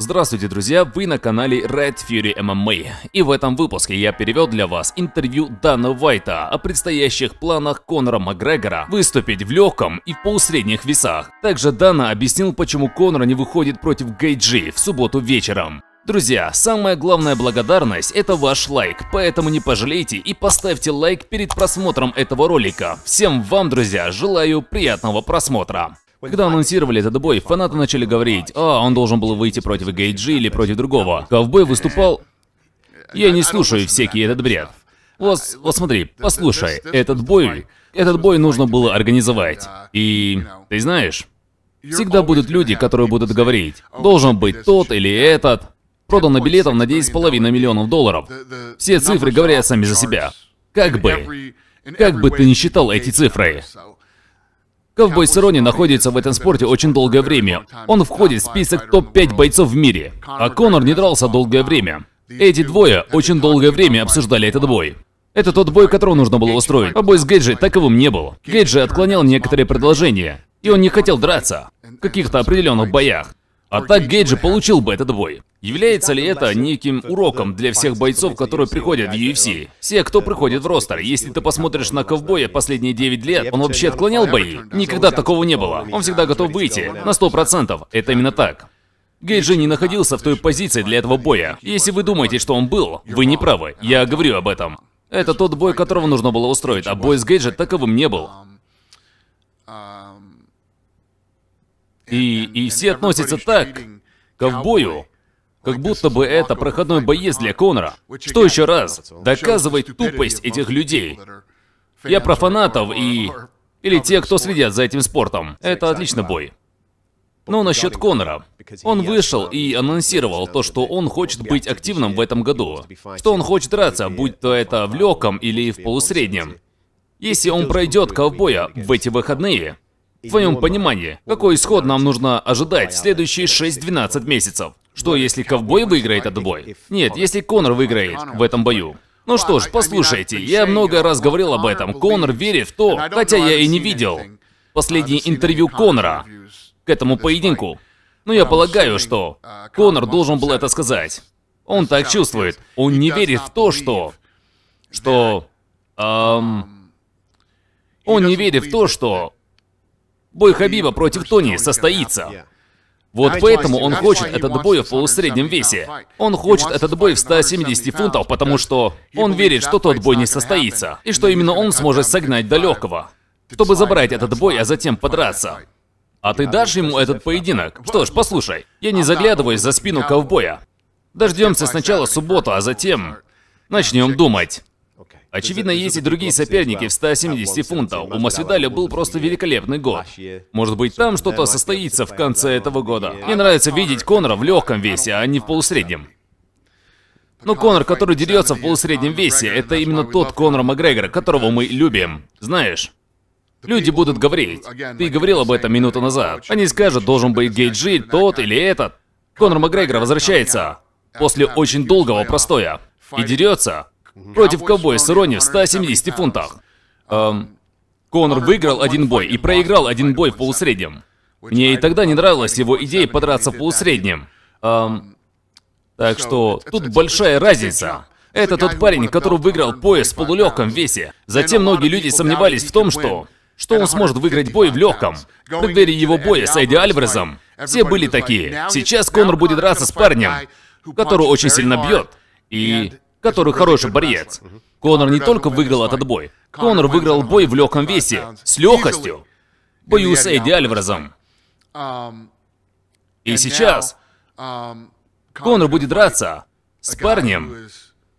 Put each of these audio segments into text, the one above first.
Здравствуйте, друзья! Вы на канале Red Fury MMA. И в этом выпуске я перевел для вас интервью Дана Вайта о предстоящих планах Конора Макгрегора выступить в легком и в полусредних весах. Также Дана объяснил, почему Конор не выходит против Гейджи в субботу вечером. Друзья, самая главная благодарность – это ваш лайк, поэтому не пожалейте и поставьте лайк перед просмотром этого ролика. Всем вам, друзья, желаю приятного просмотра. Когда анонсировали этот бой, фанаты начали говорить, а, он должен был выйти против Гейджи или против другого. Ковбой выступал... Я не слушаю всякий этот бред. Вот, вот смотри, послушай, этот бой... Этот бой нужно было организовать. И... Ты знаешь, всегда будут люди, которые будут говорить, должен быть тот или этот. Продано билетов на 10,5 миллионов долларов. Все цифры говорят сами за себя. Как бы... Как бы ты ни считал эти цифры. Ковбой Сарони находится в этом спорте очень долгое время. Он входит в список топ-5 бойцов в мире. А Конор не дрался долгое время. Эти двое очень долгое время обсуждали этот бой. Это тот бой, который нужно было устроить. А бой с Гейджи таковым не был. Гейджи отклонял некоторые предложения, и он не хотел драться в каких-то определенных боях. А так Гейджи получил бы этот бой. Является ли это неким уроком для всех бойцов, которые приходят в UFC? Все, кто приходит в ростер, если ты посмотришь на ковбоя последние 9 лет, он вообще отклонял бои? Никогда такого не было. Он всегда готов выйти, на 100%. Это именно так. Гейджи не находился в той позиции для этого боя. Если вы думаете, что он был, вы не правы. Я говорю об этом. Это тот бой, которого нужно было устроить, а бой с Гейджи таковым не был. И, и все относятся так, ковбою, как будто бы это проходной боец для Конора. Что еще раз доказывает тупость этих людей? Я про фанатов и... Или те, кто следят за этим спортом. Это отличный бой. Но насчет Конора. Он вышел и анонсировал то, что он хочет быть активным в этом году. Что он хочет драться, будь то это в легком или в полусреднем. Если он пройдет ковбоя в эти выходные, в твоем понимании, какой исход нам нужно ожидать в следующие 6-12 месяцев? Что, если ковбой выиграет этот бой? Нет, если Конор выиграет в этом бою. Ну что ж, послушайте, я много раз говорил об этом. Конор верит в то, хотя я и не видел последнее интервью Конора к этому поединку. Но я полагаю, что Конор должен был это сказать. Он так чувствует. Он не верит в то, что... Что... Эм, он не верит в то, что бой Хабиба против Тони состоится. Вот поэтому он хочет этот бой в полусреднем весе. Он хочет этот бой в 170 фунтов, потому что он верит, что тот бой не состоится, и что именно он сможет согнать до легкого, чтобы забрать этот бой, а затем подраться. А ты дашь ему этот поединок? Что ж, послушай, я не а заглядываюсь за спину ковбоя. Дождемся сначала субботу, а затем начнем думать. Очевидно, есть и другие соперники в 170 фунтов. У Масвидаля был просто великолепный год. Может быть, там что-то состоится в конце этого года. Мне нравится видеть Конора в легком весе, а не в полусреднем. Но Конор, который дерется в полусреднем весе, это именно тот Конор Макгрегор, которого мы любим. Знаешь? Люди будут говорить. Ты говорил об этом минуту назад. Они скажут, должен быть Гейджи, тот или этот. Конор Макгрегор возвращается после очень долгого простоя и дерется против ковбой Сорони в 170 фунтах. А, эм, Конор выиграл один бой и проиграл один бой в полусреднем. Мне и тогда не нравилась его идея подраться в полусреднем. Эм, так что тут большая разница. Это тот парень, который выиграл пояс в полулегком весе. Затем многие люди сомневались в том, что... Что он сможет выиграть бой в легком? В преддверии его боя с Эдди Альварезом все были такие. Сейчас Конор будет драться с парнем, который очень сильно бьет. И который хороший борец. Конор не только выиграл этот бой, Конор выиграл бой в легком весе, с легкостью. Бою с Эдди Альварезом. И сейчас Конор будет драться с парнем,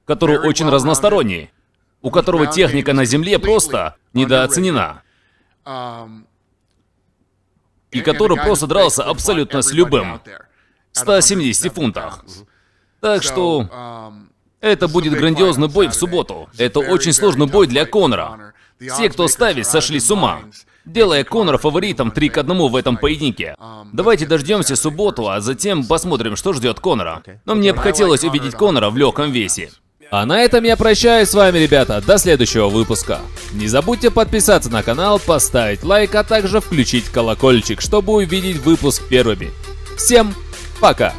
который очень разносторонний, у которого техника на земле просто недооценена. И который просто дрался абсолютно с любым. 170 фунтах. Так что это будет грандиозный бой в субботу. Это очень сложный бой для Конора. Все, кто ставит, сошли с ума, делая Конора фаворитом 3 к 1 в этом поединке. Давайте дождемся субботу, а затем посмотрим, что ждет Конора. Но мне бы хотелось увидеть Конора в легком весе. А на этом я прощаюсь с вами, ребята, до следующего выпуска. Не забудьте подписаться на канал, поставить лайк, а также включить колокольчик, чтобы увидеть выпуск первыми. Всем пока!